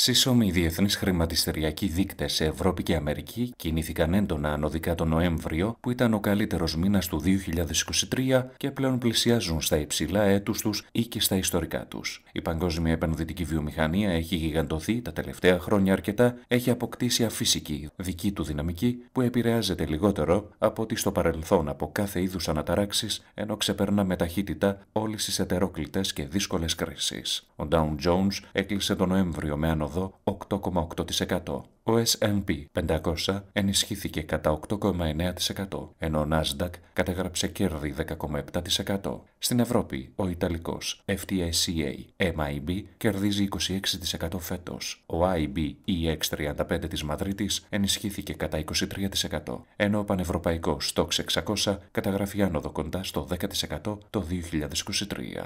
Σύσσωμοι οι διεθνείς χρηματιστηριακοί δείκτες σε Ευρώπη και Αμερική κινήθηκαν έντονα ανωδικά τον Νοέμβριο, που ήταν ο καλύτερος μήνας του 2023 και πλέον πλησιάζουν στα υψηλά έτους τους ή και στα ιστορικά τους. Η παγκόσμια επενδυτική βιομηχανία έχει γιγαντωθεί τα τελευταία χρόνια αρκετά, έχει αποκτήσει αφύσικη δική του δυναμική που επηρεάζεται λιγότερο από ότι στο παρελθόν από κάθε είδους αναταράξεις, ενώ ξεπερνά με ταχύτητα όλες τις ετερόκλητες και δύσκολες κρίσεις. Ο Dow Jones έκλεισε τον Νοέμβριο με άνοδο 8,8%. Ο S&P 500 ενισχύθηκε κατά 8,9%, ενώ ο Nasdaq κατέγραψε κέρδη 10,7%. Στην Ευρώπη, ο Ιταλικός FTSEA MIB κερδίζει 26% φέτος. Ο IB EX35 της Μαδρίτης ενισχύθηκε κατά 23%, ενώ ο Πανευρωπαϊκός Stoxx 600 καταγράφει άνοδο κοντά στο 10% το 2023.